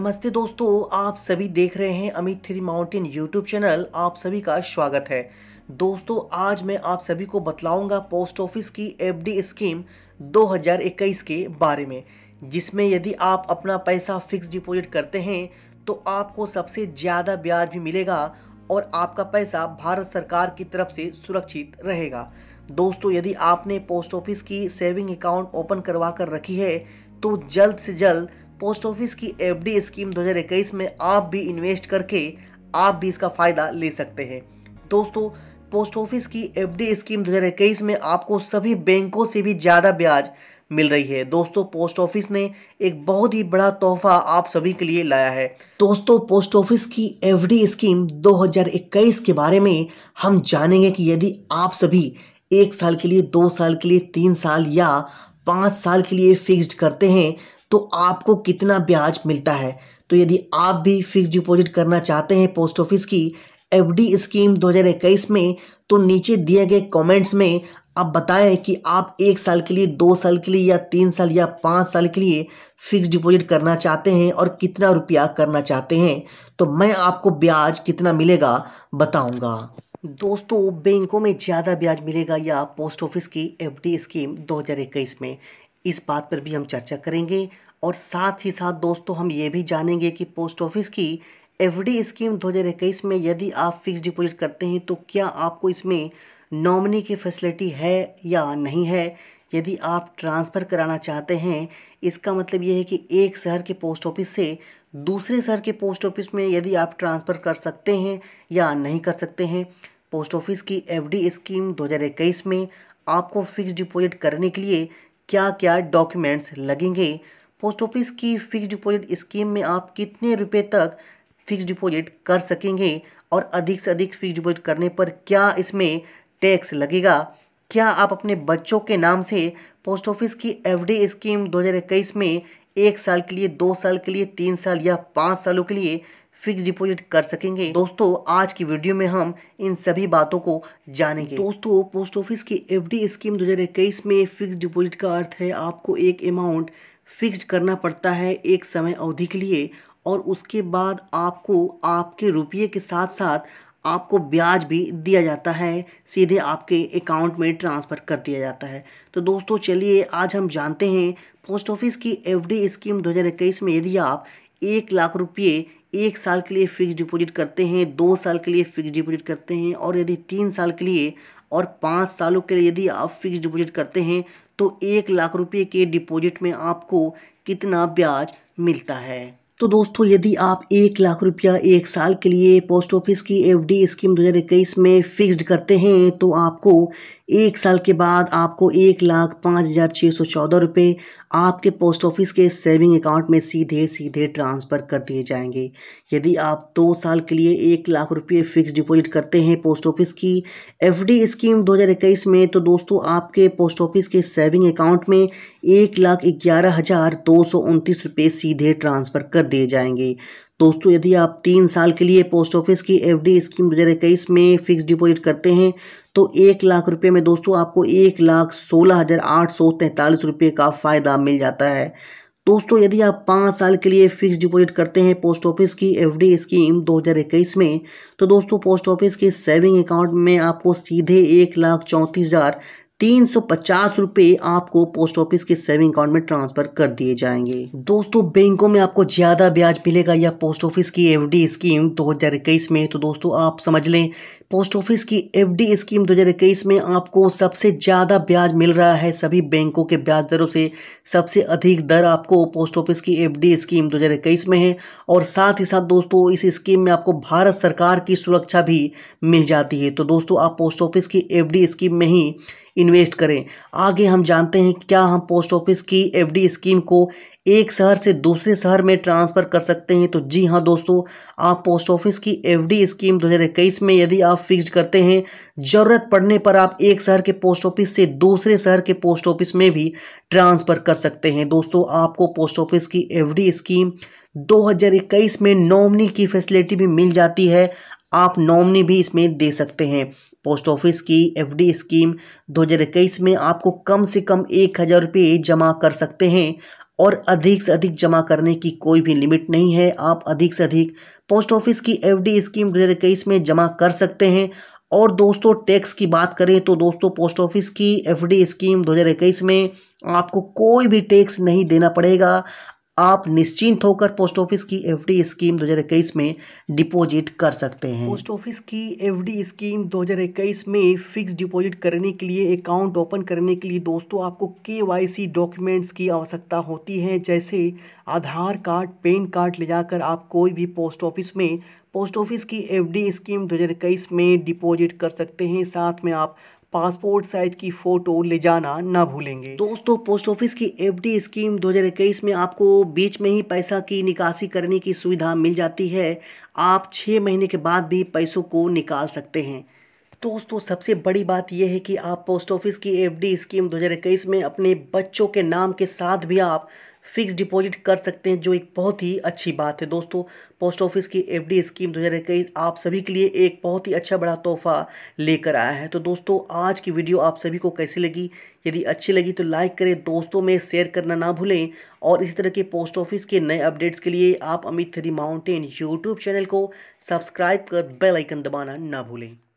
नमस्ते दोस्तों आप सभी देख रहे हैं Amit three mountain YouTube channel आप सभी का स्वागत है दोस्तों आज मैं आप सभी को बतलाऊंगा पोस्ट ऑफिस की एफडी स्कीम 2021 के बारे में जिसमें यदि आप अपना पैसा फिक्स डिपॉजिट करते हैं तो आपको सबसे ज़्यादा ब्याज भी मिलेगा और आपका पैसा भारत सरकार की तरफ से सुरक्षित रहेगा दोस्तों यदि आपने पोस्ट ऑफिस की सेविंग अकाउंट ओपन करवा कर रखी है तो जल्द से जल्द पोस्ट ऑफिस की एफ स्कीम 2021 में आप भी इन्वेस्ट करके आप भी इसका फ़ायदा ले सकते हैं दोस्तों पोस्ट ऑफिस की एफ स्कीम 2021 में आपको सभी बैंकों से भी ज़्यादा ब्याज मिल रही है दोस्तों पोस्ट ऑफिस ने एक बहुत ही बड़ा तोहफा आप सभी के लिए लाया है दोस्तों पोस्ट ऑफिस की एफ स्कीम 2021 के बारे में हम जानेंगे कि यदि आप सभी एक साल के लिए दो साल के लिए तीन साल या पाँच साल के लिए फिक्स्ड करते हैं तो आपको कितना ब्याज मिलता है तो यदि आप भी फिक्स डिपॉजिट करना चाहते हैं पोस्ट ऑफिस की एफ स्कीम 2021 में तो नीचे दिए गए कमेंट्स में आप बताएं कि आप एक साल के लिए दो साल के लिए या तीन साल या पाँच साल के लिए फिक्स डिपॉजिट करना चाहते हैं और कितना रुपया करना चाहते हैं तो मैं आपको ब्याज कितना मिलेगा बताऊंगा दोस्तों बैंकों में ज़्यादा ब्याज मिलेगा या पोस्ट ऑफिस की एफडी स्कीम 2021 में इस बात पर भी हम चर्चा करेंगे और साथ ही साथ दोस्तों हम ये भी जानेंगे कि पोस्ट ऑफिस की एफ स्कीम 2021 में यदि आप फिक्स डिपॉजिट करते हैं तो क्या आपको इसमें नॉमिनी की फैसिलिटी है या नहीं है यदि आप ट्रांसफ़र कराना चाहते हैं इसका मतलब यह है कि एक शहर के पोस्ट ऑफिस से दूसरे शहर के पोस्ट ऑफिस में यदि आप ट्रांसफ़र कर सकते हैं या नहीं कर सकते हैं पोस्ट ऑफिस की एफडी स्कीम 2021 में आपको फिक्स डिपॉजिट करने के लिए क्या क्या डॉक्यूमेंट्स लगेंगे पोस्ट ऑफिस की फिक्स डिपॉजिट स्कीम में आप कितने रुपए तक फिक्स डिपॉजिट कर सकेंगे और अधिक से अधिक फिक्स डिपॉजिट करने पर क्या इसमें टैक्स लगेगा क्या आप अपने बच्चों के नाम से पोस्ट ऑफिस की एफ स्कीम दो में एक साल के लिए दो साल के लिए तीन साल या पाँच सालों के लिए फिक्स डिपॉजिट कर सकेंगे दोस्तों आज की वीडियो में हम इन सभी बातों को जानेंगे दोस्तों पोस्ट ऑफिस की एफडी स्कीम 2021 में फिक्स डिपॉजिट का अर्थ है आपको एक अमाउंट फिक्स्ड करना पड़ता है एक समय अवधि के लिए और उसके बाद आपको आपके रुपये के साथ साथ आपको ब्याज भी दिया जाता है सीधे आपके अकाउंट में ट्रांसफ़र कर दिया जाता है तो दोस्तों चलिए आज हम जानते हैं पोस्ट ऑफिस की एफडी स्कीम 2021 में यदि आप एक लाख रुपये एक साल के लिए फिक्स डिपॉजिट करते हैं दो साल के लिए फिक्स डिपॉजिट करते हैं और यदि तीन साल के लिए और पाँच सालों के लिए यदि आप फिक्स डिपॉजिट करते हैं तो एक लाख रुपए के डिपॉजिट में आपको कितना ब्याज मिलता है तो दोस्तों यदि आप एक लाख रुपया एक साल के लिए पोस्ट ऑफिस की एफडी स्कीम 2021 में फिक्स्ड करते हैं तो आपको एक साल के बाद आपको एक लाख पाँच हज़ार छः सौ चौदह रुपये आपके पोस्ट ऑफिस के सेविंग अकाउंट में सीधे सीधे ट्रांसफ़र कर दिए जाएंगे यदि आप दो साल के लिए एक लाख रुपये फिक्स डिपॉजिट करते हैं पोस्ट ऑफिस की एफडी स्कीम 2021 में तो दोस्तों आपके पोस्ट ऑफिस के सेविंग अकाउंट में एक लाख ग्यारह हज़ार दो सौ उनतीस रुपये सीधे ट्रांसफ़र कर दिए जाएंगे दोस्तों यदि आप तीन साल के लिए पोस्ट ऑफिस की एफडी स्कीम दो हज़ार इक्कीस में फिक्स डिपॉजिट करते हैं तो एक लाख रुपये में दोस्तों आपको एक लाख सोलह हज़ार आठ सौ तैंतालीस रुपये का फ़ायदा मिल जाता है दोस्तों यदि आप पाँच साल के लिए फिक्स डिपॉजिट करते हैं पोस्ट ऑफिस की एफडी स्कीम 2021 में तो दोस्तों पोस्ट ऑफिस के सेविंग अकाउंट में आपको सीधे एक लाख चौंतीस हज़ार तीन सौ पचास आपको पोस्ट ऑफिस के सेविंग अकाउंट में ट्रांसफर कर दिए जाएंगे दोस्तों बैंकों में आपको ज्यादा ब्याज मिलेगा या पोस्ट ऑफिस की एफडी स्कीम 2021 में तो दोस्तों आप समझ लें पोस्ट ऑफिस की एफडी स्कीम 2021 में आपको सबसे ज़्यादा ब्याज मिल रहा है सभी बैंकों के ब्याज दरों से सबसे अधिक दर आपको पोस्ट ऑफिस की एफ स्कीम दो में है और साथ ही साथ दोस्तों इस स्कीम में आपको भारत सरकार की सुरक्षा भी मिल जाती है तो दोस्तों आप पोस्ट ऑफिस की एफ स्कीम में ही इन्वेस्ट करें आगे हम जानते हैं क्या हम पोस्ट ऑफिस की एफडी स्कीम को एक शहर से दूसरे शहर में ट्रांसफ़र कर सकते हैं तो जी हाँ दोस्तों आप पोस्ट ऑफिस की एफडी स्कीम इक्कीस में यदि आप फिक्स करते हैं ज़रूरत पड़ने पर आप एक शहर के पोस्ट ऑफिस से दूसरे शहर के पोस्ट ऑफिस में भी ट्रांसफ़र कर सकते हैं दोस्तों आपको पोस्ट ऑफिस की एफडी स्कीम 2021 में नॉमनी की फैसिलिटी भी मिल जाती है आप नॉमनी भी इसमें दे सकते हैं पोस्ट ऑफिस की एफडी स्कीम 2021 में आपको कम से कम एक हज़ार रुपये जमा कर सकते हैं और अधिक से अधिक जमा करने की कोई भी लिमिट नहीं है आप अधिक से अधिक पोस्ट ऑफिस की एफडी स्कीम दो में जमा कर सकते हैं और दोस्तों टैक्स की बात करें तो दोस्तों पोस्ट ऑफिस की एफडी स्कीम 2021 में आपको कोई भी टैक्स नहीं देना पड़ेगा आप निश्चिंत होकर पोस्ट ऑफिस की एफडी स्कीम 2021 में डिपॉजिट कर सकते हैं पोस्ट ऑफिस की एफडी स्कीम 2021 में फिक्स डिपॉजिट करने के लिए अकाउंट ओपन करने के लिए दोस्तों आपको केवाईसी डॉक्यूमेंट्स की आवश्यकता होती है जैसे आधार कार्ड पेन कार्ड ले जाकर आप कोई भी पोस्ट ऑफिस में पोस्ट ऑफिस की एफडी स्कीम 2021 में डिपॉजिट कर सकते हैं साथ में आप पासपोर्ट साइज की फोटो ले जाना ना भूलेंगे दोस्तों पोस्ट ऑफिस की एफडी स्कीम 2021 में आपको बीच में ही पैसा की निकासी करने की सुविधा मिल जाती है आप छः महीने के बाद भी पैसों को निकाल सकते हैं दोस्तों सबसे बड़ी बात यह है कि आप पोस्ट ऑफिस की एफडी स्कीम 2021 में अपने बच्चों के नाम के साथ भी आप फिक्स डिपॉजिट कर सकते हैं जो एक बहुत ही अच्छी बात है दोस्तों पोस्ट ऑफिस की एफडी स्कीम दो आप सभी के लिए एक बहुत ही अच्छा बड़ा तोहफा लेकर आया है तो दोस्तों आज की वीडियो आप सभी को कैसी लगी यदि अच्छी लगी तो लाइक करें दोस्तों में शेयर करना ना भूलें और इसी तरह के पोस्ट ऑफिस के नए अपडेट्स के लिए आप Amit three mountain YouTube channel को सब्सक्राइब कर बेलाइकन दबाना ना भूलें